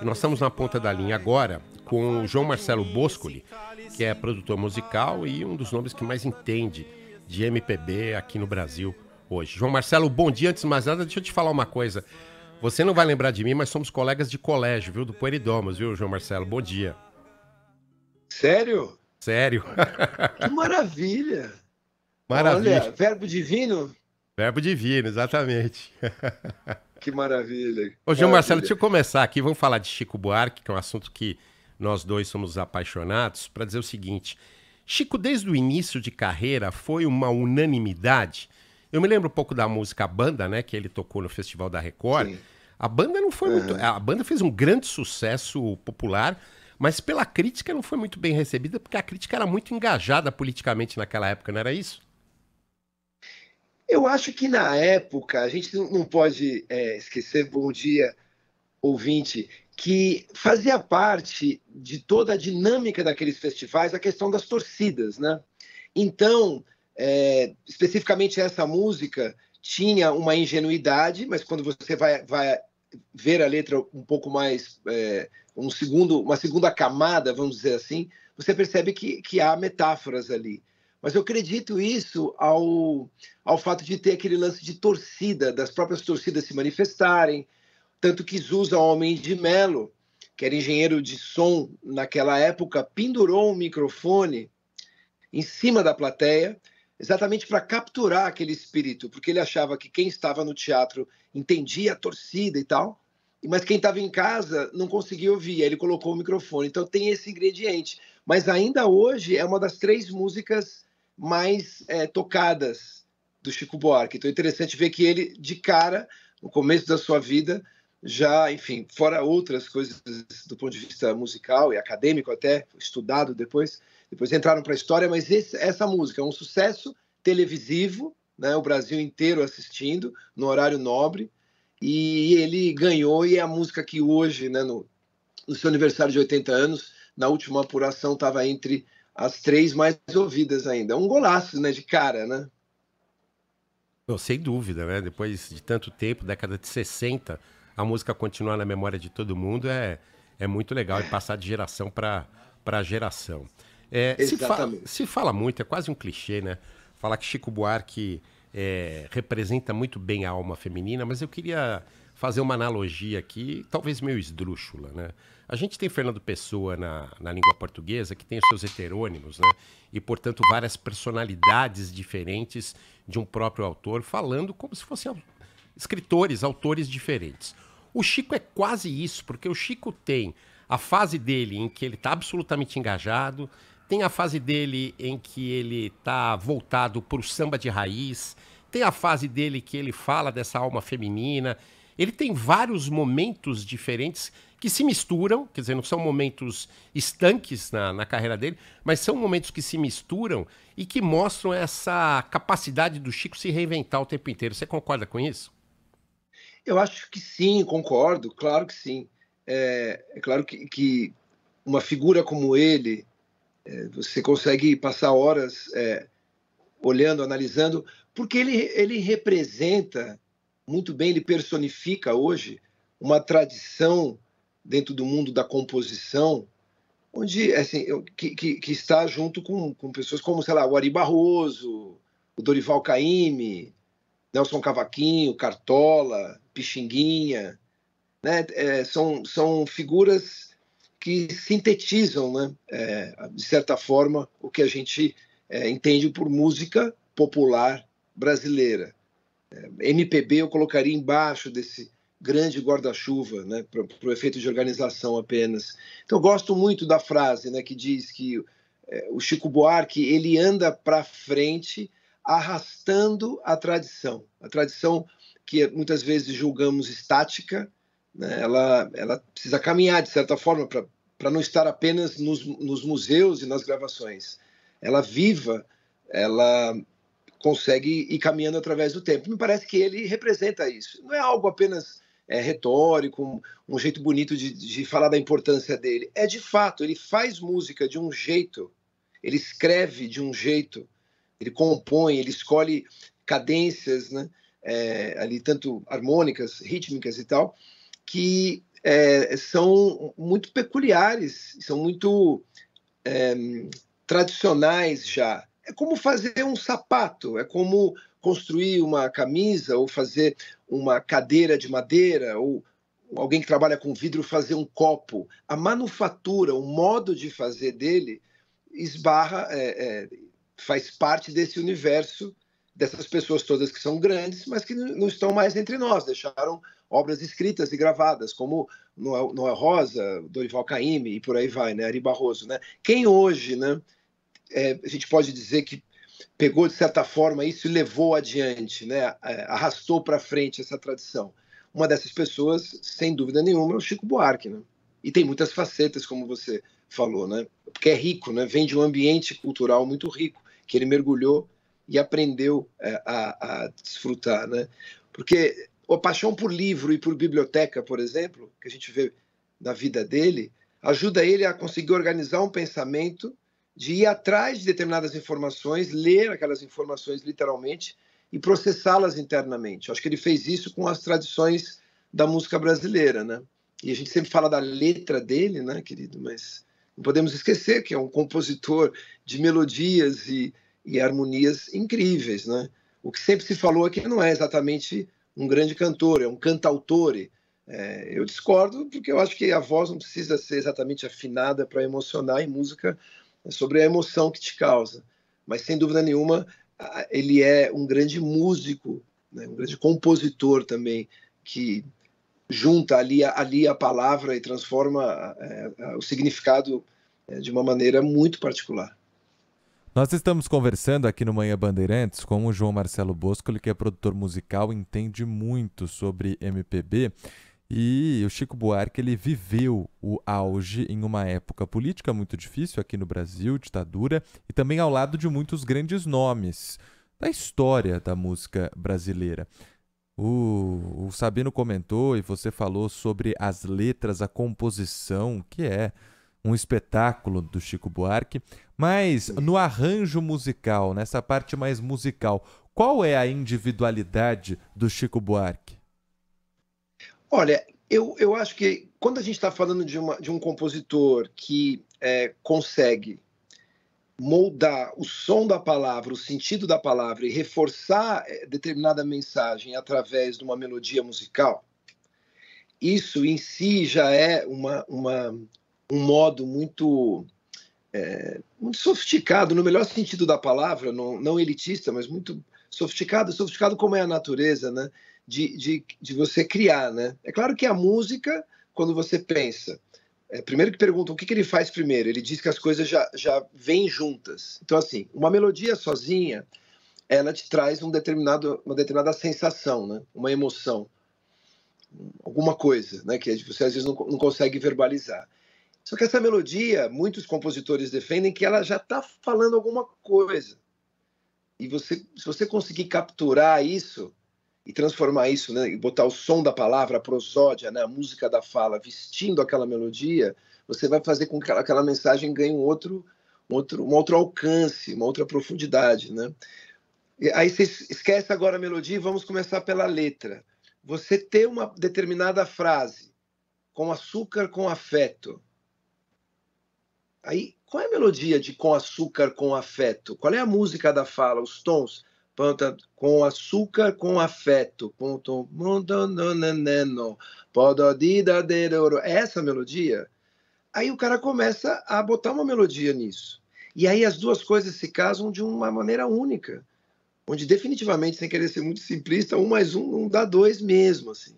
E nós estamos na ponta da linha agora com o João Marcelo Boscoli, que é produtor musical e um dos nomes que mais entende de MPB aqui no Brasil hoje. João Marcelo, bom dia. Antes de mais nada, deixa eu te falar uma coisa. Você não vai lembrar de mim, mas somos colegas de colégio, viu? Do Pueridomas, viu, João Marcelo? Bom dia. Sério? Sério. Que maravilha! Maravilha. Olha, verbo divino? Verbo divino, exatamente. Que maravilha. Ô, Gil Marcelo, deixa eu começar aqui. Vamos falar de Chico Buarque, que é um assunto que nós dois somos apaixonados, para dizer o seguinte. Chico, desde o início de carreira, foi uma unanimidade. Eu me lembro um pouco da música Banda, né? Que ele tocou no Festival da Record. Sim. A banda não foi uhum. muito. A banda fez um grande sucesso popular, mas pela crítica não foi muito bem recebida, porque a crítica era muito engajada politicamente naquela época, não era isso? Eu acho que na época, a gente não pode é, esquecer, bom dia, ouvinte, que fazia parte de toda a dinâmica daqueles festivais a questão das torcidas, né? Então, é, especificamente essa música tinha uma ingenuidade, mas quando você vai, vai ver a letra um pouco mais, é, um segundo, uma segunda camada, vamos dizer assim, você percebe que, que há metáforas ali. Mas eu acredito isso ao, ao fato de ter aquele lance de torcida, das próprias torcidas se manifestarem. Tanto que Zusa Homem de Melo, que era engenheiro de som naquela época, pendurou um microfone em cima da plateia, exatamente para capturar aquele espírito, porque ele achava que quem estava no teatro entendia a torcida e tal, mas quem estava em casa não conseguia ouvir, aí ele colocou o microfone. Então tem esse ingrediente. Mas ainda hoje é uma das três músicas mais é, tocadas do Chico Buarque. Então é interessante ver que ele, de cara, no começo da sua vida, já, enfim, fora outras coisas do ponto de vista musical e acadêmico até, estudado depois, depois entraram para a história, mas esse, essa música é um sucesso televisivo, né, o Brasil inteiro assistindo, no horário nobre, e ele ganhou, e é a música que hoje, né, no, no seu aniversário de 80 anos, na última apuração, estava entre as três mais ouvidas ainda. É um golaço, né? De cara, né? Não, sem dúvida, né? Depois de tanto tempo, década de 60, a música continuar na memória de todo mundo é, é muito legal e passar de geração para geração. É, se, se fala muito, é quase um clichê, né? Falar que Chico Buarque é, representa muito bem a alma feminina, mas eu queria fazer uma analogia aqui, talvez meio esdrúxula, né? A gente tem Fernando Pessoa na, na língua portuguesa, que tem os seus heterônimos, né? E, portanto, várias personalidades diferentes de um próprio autor, falando como se fossem escritores, autores diferentes. O Chico é quase isso, porque o Chico tem a fase dele em que ele está absolutamente engajado, tem a fase dele em que ele tá voltado para o samba de raiz. Tem a fase dele que ele fala dessa alma feminina. Ele tem vários momentos diferentes que se misturam, quer dizer, não são momentos estanques na, na carreira dele, mas são momentos que se misturam e que mostram essa capacidade do Chico se reinventar o tempo inteiro. Você concorda com isso? Eu acho que sim, concordo, claro que sim. É, é claro que, que, uma figura como ele, é, você consegue passar horas é, olhando, analisando, porque ele, ele representa muito bem, ele personifica hoje uma tradição dentro do mundo da composição, onde assim, que, que, que está junto com, com pessoas como, sei lá, o Ari Barroso, o Dorival Caymmi, Nelson Cavaquinho, Cartola, Pixinguinha, né? É, são, são figuras que sintetizam, né, é, de certa forma, o que a gente é, entende por música popular brasileira. É, MPB eu colocaria embaixo desse grande guarda-chuva, né, para o efeito de organização apenas. Então, eu gosto muito da frase né, que diz que é, o Chico Buarque ele anda para frente arrastando a tradição. A tradição que muitas vezes julgamos estática, né? ela, ela precisa caminhar de certa forma para para não estar apenas nos, nos museus e nas gravações. Ela viva, ela consegue ir caminhando através do tempo. Me parece que ele representa isso. Não é algo apenas é, retórico, um, um jeito bonito de, de, falar da importância dele. É de fato, ele faz música de um jeito, ele escreve de um jeito, ele compõe, ele escolhe cadências, né? É, ali tanto harmônicas, rítmicas e tal, que é, são muito peculiares, são muito é, tradicionais já. É como fazer um sapato, é como construir uma camisa ou fazer uma cadeira de madeira ou alguém que trabalha com vidro fazer um copo. A manufatura, o modo de fazer dele esbarra, é, é, faz parte desse universo dessas pessoas todas que são grandes, mas que não estão mais entre nós, deixaram obras escritas e gravadas, como Noel Rosa, Dorival Caymmi e por aí vai, né? Ari Barroso, né? Quem hoje, né? É, a gente pode dizer que pegou de certa forma isso e levou adiante, né? É, arrastou para frente essa tradição. Uma dessas pessoas, sem dúvida nenhuma, é o Chico Buarque, né? E tem muitas facetas, como você falou, né? Porque é rico, né? Vem de um ambiente cultural muito rico, que ele mergulhou e aprendeu é, a, a, desfrutar, né? Porque a paixão por livro e por biblioteca, por exemplo, que a gente vê na vida dele, ajuda ele a conseguir organizar um pensamento de ir atrás de determinadas informações, ler aquelas informações literalmente e processá-las internamente. Acho que ele fez isso com as tradições da música brasileira, né? E a gente sempre fala da letra dele, né, querido? Mas não podemos esquecer que é um compositor de melodias e e harmonias incríveis, né? O que sempre se falou é que ele não é exatamente um grande cantor, é um cantautore. É, eu discordo porque eu acho que a voz não precisa ser exatamente afinada para emocionar, e música é sobre a emoção que te causa. Mas sem dúvida nenhuma, ele é um grande músico, né? um grande compositor também, que junta ali, ali a palavra e transforma é, é o significado é, de uma maneira muito particular. Nós estamos conversando aqui no Manhã Bandeirantes com o João Marcelo Boscoli, que é produtor musical, entende muito sobre MPB. E o Chico Buarque ele viveu o auge em uma época política muito difícil aqui no Brasil, ditadura, e também ao lado de muitos grandes nomes da história da música brasileira. O, o Sabino comentou e você falou sobre as letras, a composição, que é um espetáculo do Chico Buarque. Mas no arranjo musical, nessa parte mais musical, qual é a individualidade do Chico Buarque? Olha, eu, eu acho que quando a gente está falando de, uma, de um compositor que é, consegue moldar o som da palavra, o sentido da palavra e reforçar é, determinada mensagem através de uma melodia musical, isso em si já é uma, uma, um modo muito é, muito sofisticado, no melhor sentido da palavra, não, não, elitista, mas muito sofisticado, sofisticado como é a natureza, né? De, de, de você criar, né? É claro que a música, quando você pensa, é, primeiro que pergunta o que, que, ele faz primeiro, ele diz que as coisas já, já vêm juntas. Então, assim, uma melodia sozinha, ela te traz um determinado, uma determinada sensação, né? Uma emoção, alguma coisa, né? Que você às vezes não, não consegue verbalizar. Só que essa melodia, muitos compositores defendem que ela já está falando alguma coisa. E você, se você conseguir capturar isso e transformar isso, né, e botar o som da palavra, a prosódia, né, a música da fala, vestindo aquela melodia, você vai fazer com que aquela mensagem ganhe um outro, um outro, um outro alcance, uma outra profundidade, né? E aí você esquece agora a melodia e vamos começar pela letra. Você ter uma determinada frase, com açúcar, com afeto, Aí, qual é a melodia de Com Açúcar, Com Afeto? Qual é a música da fala, os tons? Com açúcar, com afeto. Essa melodia. Aí o cara começa a botar uma melodia nisso. E aí as duas coisas se casam de uma maneira única. Onde definitivamente, sem querer ser muito simplista, um mais um não dá dois mesmo. Assim.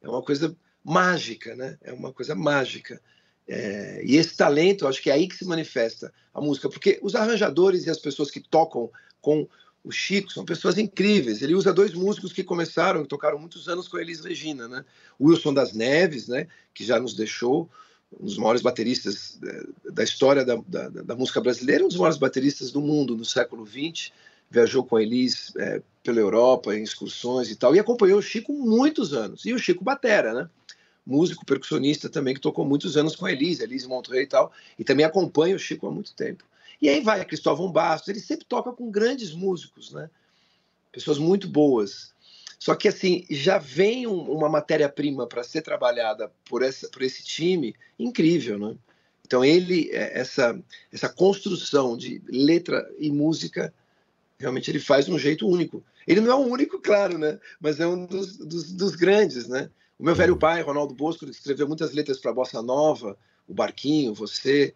É uma coisa mágica, né? É uma coisa mágica. É, e esse talento, acho que é aí que se manifesta a música, porque os arranjadores e as pessoas que tocam com o Chico são pessoas incríveis. Ele usa dois músicos que começaram, que tocaram muitos anos com a Elis Regina, né? O Wilson das Neves, né? Que já nos deixou, um dos maiores bateristas é, da história da, da, da música brasileira, um dos maiores bateristas do mundo no século XX. Viajou com a Elis é, pela Europa em excursões e tal, e acompanhou o Chico muitos anos. E o Chico Batera, né? músico, percussionista também, que tocou muitos anos com a Elise, Elise Montreux e tal, e também acompanha o Chico há muito tempo. E aí vai Cristóvão Bastos, ele sempre toca com grandes músicos, né? Pessoas muito boas. Só que assim, já vem um, uma matéria-prima para ser trabalhada por, essa, por esse time incrível, né? Então ele é, essa essa construção de letra e música realmente ele faz de um jeito único. Ele não é o único, claro, né? Mas é um dos, dos, dos grandes, né? O meu velho pai, Ronaldo Bosco, escreveu muitas letras para Bossa Nova, O Barquinho, Você,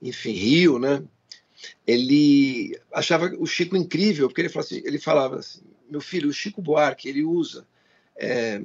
enfim, Rio, né? Ele achava o Chico incrível, porque ele falava assim, ele falava assim meu filho, o Chico Buarque, ele usa é,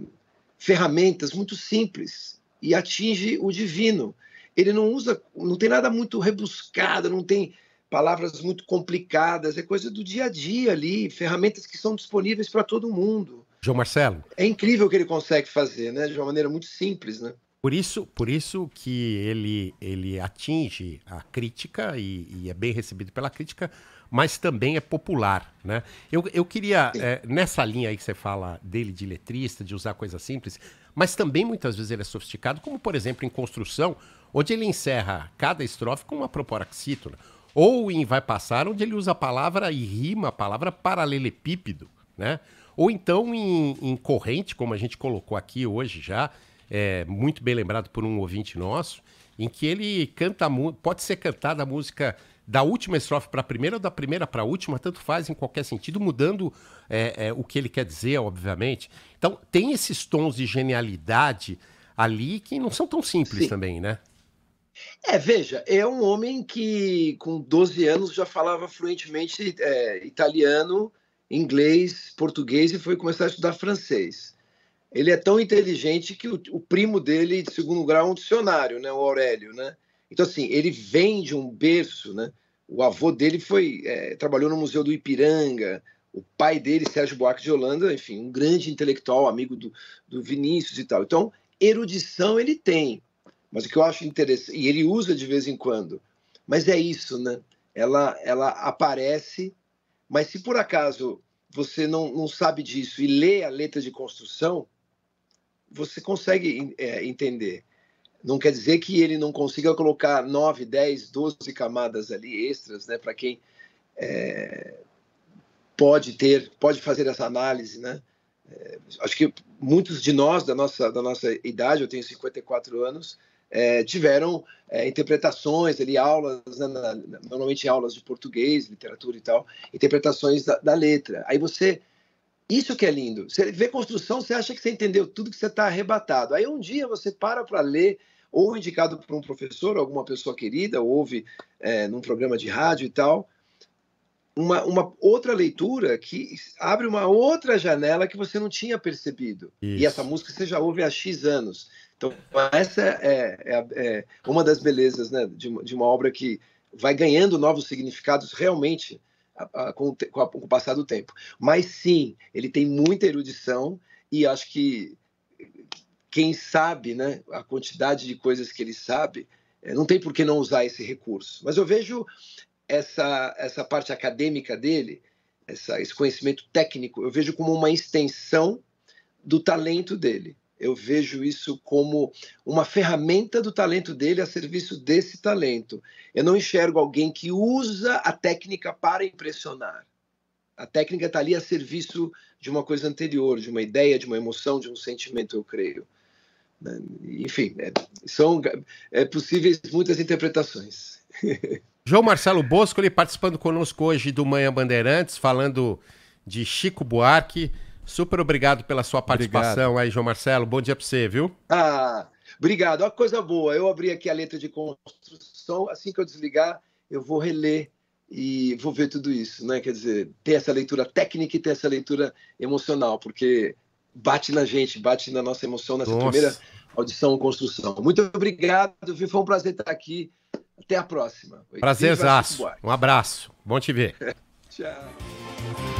ferramentas muito simples e atinge o divino. Ele não usa, não tem nada muito rebuscado, não tem palavras muito complicadas, é coisa do dia a dia ali, ferramentas que são disponíveis para todo mundo. João Marcelo. É incrível o que ele consegue fazer, né? De uma maneira muito simples, né? Por isso, por isso que ele, ele atinge a crítica e, e é bem recebido pela crítica, mas também é popular. Né? Eu, eu queria, é, nessa linha aí que você fala dele de letrista, de usar coisa simples, mas também muitas vezes ele é sofisticado, como por exemplo em Construção, onde ele encerra cada estrofe com uma proporaxítona. Ou em Vai Passar, onde ele usa a palavra e rima a palavra paralelepípedo. Né? ou então em, em corrente, como a gente colocou aqui hoje já, é, muito bem lembrado por um ouvinte nosso, em que ele canta, pode ser cantada a música da última estrofe para a primeira ou da primeira para a última, tanto faz em qualquer sentido, mudando é, é, o que ele quer dizer, obviamente. Então, tem esses tons de genialidade ali que não são tão simples Sim. também, né? É, veja, é um homem que com 12 anos já falava fluentemente é, italiano inglês, português e foi começar a estudar francês. Ele é tão inteligente que o, o primo dele de segundo grau é um dicionário, né, o Aurélio, né? Então assim, ele vem de um berço, né? O avô dele foi é, trabalhou no museu do Ipiranga, o pai dele, Sérgio Buarque de Holanda, enfim, um grande intelectual, amigo do, do Vinícius e tal. Então, erudição ele tem, mas o que eu acho interessante, e ele usa de vez em quando, mas é isso, né? Ela, ela aparece mas se por acaso você não, não sabe disso e lê a letra de construção, você consegue é, entender. Não quer dizer que ele não consiga colocar 9, 10, 12 camadas ali extras, né? Para quem é, pode ter, pode fazer essa análise, né? É, acho que muitos de nós, da nossa, da nossa idade, eu tenho 54 anos, é, tiveram é, interpretações, ali, aulas, né, na, normalmente aulas de português, literatura e tal, interpretações da, da, letra. Aí você. Isso que é lindo. Você vê construção, você acha que você entendeu tudo, que você está arrebatado. Aí um dia você para para ler, ou indicado por um professor, alguma pessoa querida, ou ouve é, num programa de rádio e tal, uma, uma, outra leitura que abre uma outra janela que você não tinha percebido. Isso. E essa música você já ouve há X anos. Então, essa é, é, é uma das belezas né, de, de, uma obra que vai ganhando novos significados realmente a, a, com, com, a, com o passar do tempo. Mas sim, ele tem muita erudição e acho que quem sabe né, a quantidade de coisas que ele sabe, é, não tem por que não usar esse recurso. Mas eu vejo essa, essa parte acadêmica dele, essa, esse conhecimento técnico, eu vejo como uma extensão do talento dele eu vejo isso como uma ferramenta do talento dele a serviço desse talento. Eu não enxergo alguém que usa a técnica para impressionar. A técnica está ali a serviço de uma coisa anterior, de uma ideia, de uma emoção, de um sentimento, eu creio. Enfim, é, são é, possíveis muitas interpretações. João Marcelo Bosco, ele participando conosco hoje do Manhã Bandeirantes, falando de Chico Buarque. Super obrigado pela sua participação obrigado. aí, João Marcelo. Bom dia para você, viu? Ah, obrigado. Uma coisa boa, eu abri aqui a letra de construção. Assim que eu desligar, eu vou reler e vou ver tudo isso, né? Quer dizer, ter essa leitura técnica e ter essa leitura emocional, porque bate na gente, bate na nossa emoção nessa nossa. primeira audição construção. Muito obrigado, viu? Foi um prazer estar aqui. Até a próxima. Prazerzaço. Um abraço. Bom te ver. Tchau.